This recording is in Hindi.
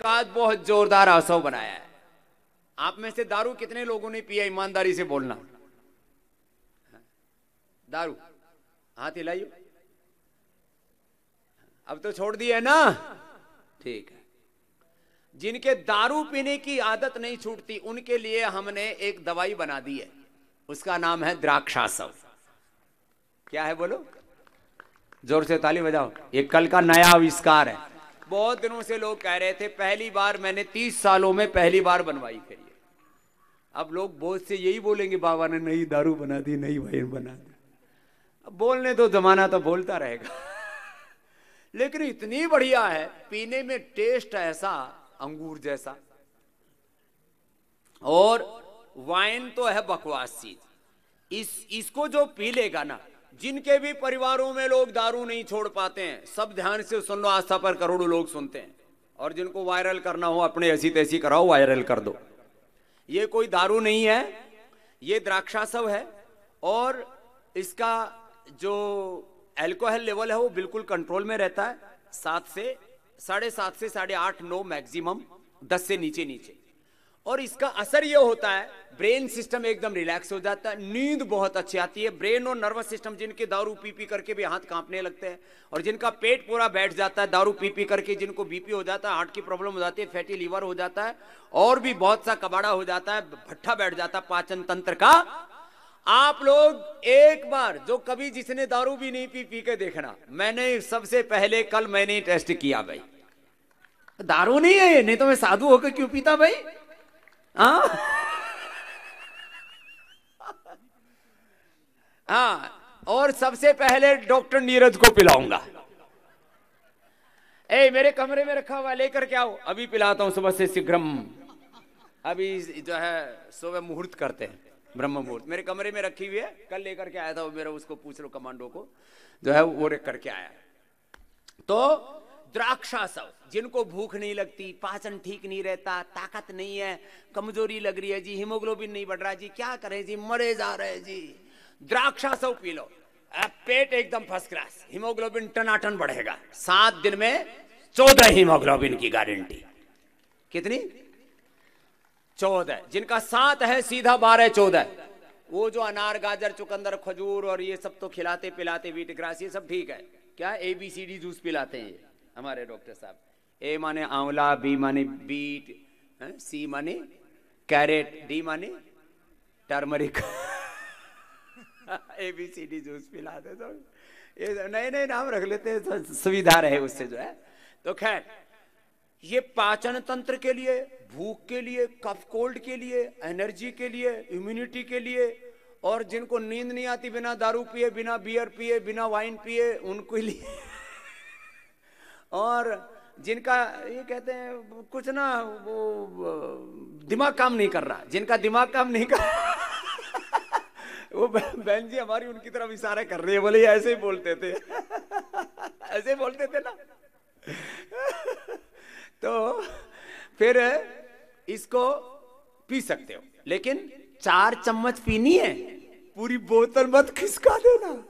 एक आध बहुत जोरदार असव बनाया है आप में से दारू कितने लोगों ने पिया ईमानदारी से बोलना दारू हाथ हिलाइयो अब तो छोड़ दिया है ना ठीक है जिनके दारू पीने की आदत नहीं छूटती उनके लिए हमने एक दवाई बना दी है उसका नाम है द्राक्षासव क्या है बोलो जोर से ताली बजाओ ये कल का नया आविष्कार है बहुत दिनों से लोग कह रहे थे पहली बार मैंने तीस सालों में पहली बार बनवाई करी अब लोग बहुत से यही बोलेंगे बाबा ने नई दारू बना दी नई वाइन बना दी अब बोलने तो जमाना तो बोलता रहेगा लेकिन इतनी बढ़िया है पीने में टेस्ट ऐसा अंगूर जैसा और वाइन तो है बकवास चीज इस इसको जो पी लेगा ना जिनके भी परिवारों में लोग दारू नहीं छोड़ पाते हैं सब ध्यान से सुन लो आस्था पर करोड़ों लोग सुनते हैं और जिनको वायरल करना हो अपने ऐसी तैसी कराओ वायरल कर दो ये कोई दारू नहीं है ये द्राक्षा सब है और इसका जो एल्कोहल लेवल है वो बिल्कुल कंट्रोल में रहता है सात से साढ़े सात से साढ़े आठ नौ मैक्सिमम दस से नीचे नीचे और इसका असर यह होता है ब्रेन सिस्टम एकदम रिलैक्स हो जाता है नींद बहुत अच्छी आती है ब्रेन और नर्वस सिस्टम जिनके दारू पी पी करके भी हाथ कांपने लगते हैं और जिनका पेट पूरा बैठ जाता है दारू पी पी करके जिनको बीपी हो जाता है हार्ट की प्रॉब्लम हो जाती है फैटी लीवर हो जाता है और भी बहुत सा कबाड़ा हो जाता है भट्ठा बैठ जाता है पाचन तंत्र का आप लोग एक बार जो कभी जिसने दारू भी नहीं पी पी के देखना मैंने सबसे पहले कल मैंने टेस्ट किया भाई दारू नहीं है नहीं तो मैं साधु होकर क्यों पीता भाई हाँ हाँ और सबसे पहले डॉक्टर नीरज को पिलाऊंगा ए मेरे कमरे में रखा हुआ लेकर के आओ अभी पिलाता हूं सुबह से शीघ्रम अभी जो है सुबह मुहूर्त करते हैं ब्रह्म मुहूर्त मेरे कमरे में रखी हुई है कल लेकर के आया था मेरा उसको पूछ लो कमांडो को जो है वो करके आया तो द्राक्षासव जिनको भूख नहीं लगती पाचन ठीक नहीं रहता ताकत नहीं है कमजोरी लग रही है जी हीमोग्लोबिन नहीं बढ़ रहा जी क्या करें जी मरे जा रहे जी द्राक्षासव पी लो पेट एकदम फर्स्ट क्लास हीमोग्लोबिन टनाटन बढ़ेगा सात दिन में चौदह हीमोग्लोबिन की गारंटी कितनी चौदह जिनका सात है सीधा बारह चौदह वो जो अनार गाजर चुकंदर खजूर और ये सब तो खिलाते पिलाते वीट ग्रास ये सब ठीक है क्या A B C D juice पिलाते हैं हमारे डॉक्टर साहब ए माने आंवला बी माने बीट सी माने कैरेट डी माने turmeric A B C D juice पिला दे तो ये तो नए नए नाम रख लेते हैं तो सुविधा रहे उससे जो है तो खैर ये पाचन तंत्र के लिए भूख के लिए कफ कोल्ड के लिए एनर्जी के लिए इम्यूनिटी के लिए और जिनको नींद नहीं आती बिना दारू पिए बिना बियर पिए बिना वाइन पिए उनके लिए और जिनका ये कहते हैं कुछ ना वो दिमाग काम नहीं कर रहा जिनका दिमाग काम नहीं कर वो बहन जी हमारी उनकी तरफ इशारा कर रही है बोले ऐसे ही बोलते थे ऐसे ही बोलते थे ना तो फिर इसको पी सकते हो लेकिन चार चम्मच पीनी है पूरी बोतल मत खिसका देना